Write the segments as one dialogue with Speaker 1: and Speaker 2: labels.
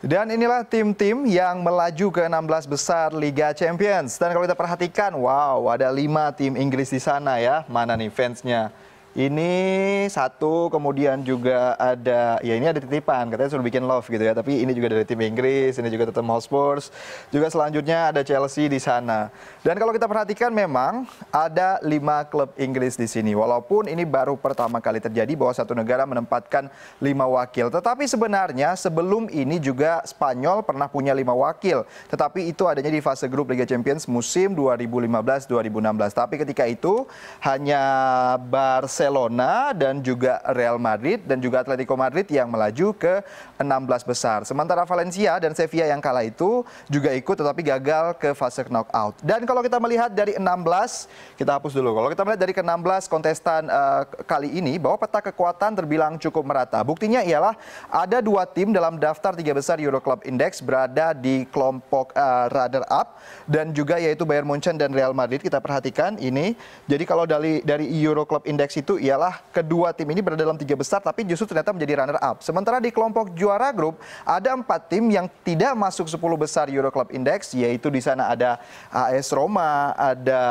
Speaker 1: Dan inilah tim-tim yang melaju ke 16 besar Liga Champions. Dan kalau kita perhatikan, wow ada 5 tim Inggris di sana ya. Mana nih fansnya? Ini satu, kemudian juga ada, ya ini ada titipan, katanya suruh bikin love gitu ya. Tapi ini juga dari tim Inggris, ini juga Tottenham Hotspur. Juga selanjutnya ada Chelsea di sana. Dan kalau kita perhatikan memang ada lima klub Inggris di sini. Walaupun ini baru pertama kali terjadi bahwa satu negara menempatkan lima wakil. Tetapi sebenarnya sebelum ini juga Spanyol pernah punya lima wakil. Tetapi itu adanya di fase grup Liga Champions musim 2015-2016. Tapi ketika itu hanya Barca Barcelona dan juga Real Madrid dan juga Atletico Madrid yang melaju ke 16 besar. Sementara Valencia dan Sevilla yang kalah itu juga ikut tetapi gagal ke fase knockout. Dan kalau kita melihat dari 16, kita hapus dulu. Kalau kita melihat dari ke-16 kontestan uh, kali ini bahwa peta kekuatan terbilang cukup merata. Buktinya ialah ada dua tim dalam daftar tiga besar Euro Club Index berada di kelompok uh, runner up dan juga yaitu Bayern Munchen dan Real Madrid kita perhatikan ini. Jadi kalau dari dari Euro Club Index itu itu ialah kedua tim ini berada dalam tiga besar tapi justru ternyata menjadi runner up. Sementara di kelompok juara grup ada empat tim yang tidak masuk 10 besar Euro Club Index yaitu di sana ada AS Roma, ada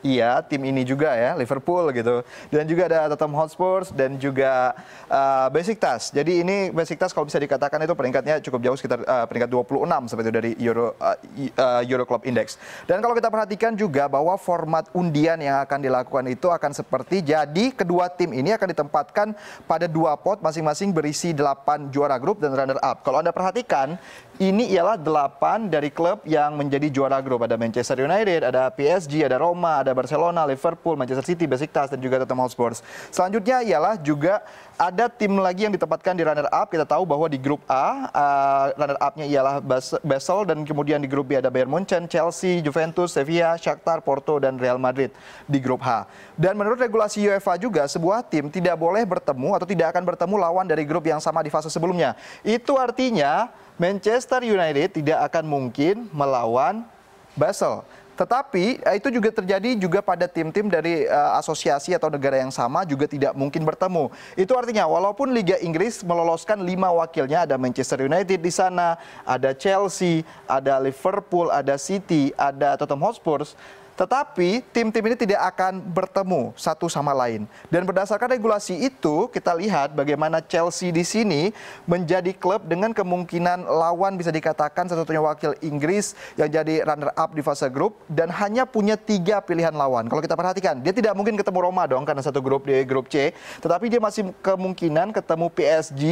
Speaker 1: iya tim ini juga ya Liverpool gitu dan juga ada Tottenham Hotspur dan juga uh, Besiktas jadi ini Besiktas kalau bisa dikatakan itu peringkatnya cukup jauh sekitar uh, peringkat 26 seperti itu dari Euro uh, eh, Euro Club Index dan kalau kita perhatikan juga bahwa format undian yang akan dilakukan itu akan seperti jadi kedua tim ini akan ditempatkan pada dua pot masing-masing berisi delapan juara grup dan runner up. Kalau Anda perhatikan, ini ialah delapan dari klub yang menjadi juara grup. Ada Manchester United, ada PSG, ada Roma, ada Barcelona, Liverpool, Manchester City, Besiktas, dan juga Tottenham Hotspur. Selanjutnya ialah juga ada tim lagi yang ditempatkan di runner up. Kita tahu bahwa di grup A, uh, eh, runner up-nya ialah Basel dan kemudian di grup B ada Bayern Munchen, Chelsea, Juventus, Sevilla, Shakhtar, Porto, dan Real Madrid di grup H. Dan menurut regulasi UEFA juga sebuah tim tidak boleh bertemu atau tidak akan bertemu lawan dari grup yang sama di fase sebelumnya. Itu artinya Manchester United tidak akan mungkin melawan Basel. Tetapi eh, itu juga terjadi juga pada tim-tim dari uh, asosiasi atau negara yang sama juga tidak mungkin bertemu. Itu artinya walaupun Liga Inggris meloloskan lima wakilnya ada Manchester United di sana, ada Chelsea, ada Liverpool, ada City, ada Tottenham Hotspur, tetapi tim-tim ini tidak akan bertemu satu sama lain. Dan berdasarkan regulasi itu, kita lihat bagaimana Chelsea di sini menjadi klub dengan kemungkinan lawan bisa dikatakan satu-satunya wakil Inggris yang jadi runner-up di fase grup dan hanya punya tiga pilihan lawan. Kalau kita perhatikan, dia tidak mungkin ketemu Roma dong karena satu grup di grup C. Tetapi dia masih kemungkinan ketemu PSG,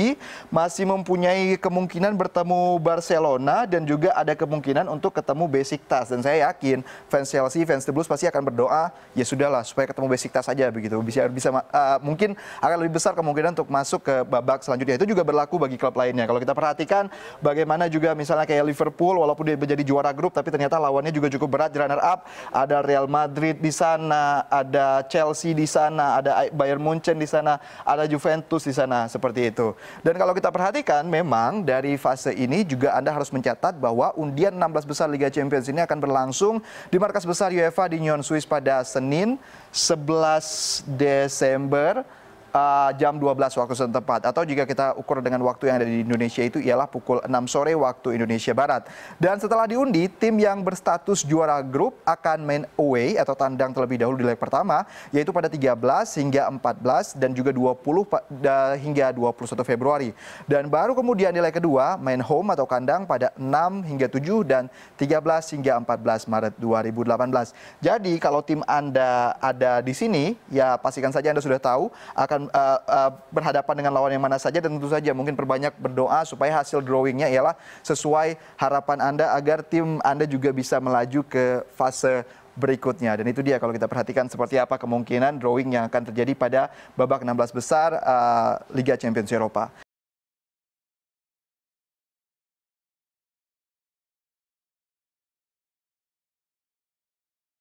Speaker 1: masih mempunyai kemungkinan bertemu Barcelona dan juga ada kemungkinan untuk ketemu Besiktas. Dan saya yakin fans Chelsea fans The Blues pasti akan berdoa ya sudahlah supaya ketemu Besiktas saja begitu bisa bisa uh, mungkin akan lebih besar kemungkinan untuk masuk ke babak selanjutnya itu juga berlaku bagi klub lainnya kalau kita perhatikan bagaimana juga misalnya kayak Liverpool walaupun dia menjadi juara grup tapi ternyata lawannya juga cukup berat runner up ada Real Madrid di sana ada Chelsea di sana ada Bayern Munchen di sana ada Juventus di sana seperti itu dan kalau kita perhatikan memang dari fase ini juga Anda harus mencatat bahwa undian 16 besar Liga Champions ini akan berlangsung di markas besar UEFA di Nyon Swiss pada Senin 11 Desember uh, jam 12 waktu setempat atau jika kita ukur dengan waktu yang ada di Indonesia itu ialah pukul 6 sore waktu Indonesia Barat. Dan setelah diundi, tim yang berstatus juara grup akan main away atau tandang terlebih dahulu di leg pertama yaitu pada 13 hingga 14 dan juga 20 hingga 21 Februari. Dan baru kemudian di leg kedua main home atau kandang pada 6 hingga 7 dan 13 hingga 14 Maret 2018. Jadi kalau tim Anda ada di sini ya pastikan saja Anda sudah tahu akan akan uh, eh, uh, eh, berhadapan dengan lawan yang mana saja dan tentu saja mungkin perbanyak berdoa supaya hasil drawingnya ialah sesuai harapan Anda agar tim Anda juga bisa melaju ke fase berikutnya. Dan itu dia kalau kita perhatikan seperti apa kemungkinan drawing yang akan terjadi pada babak 16 besar uh, Liga Champions Eropa.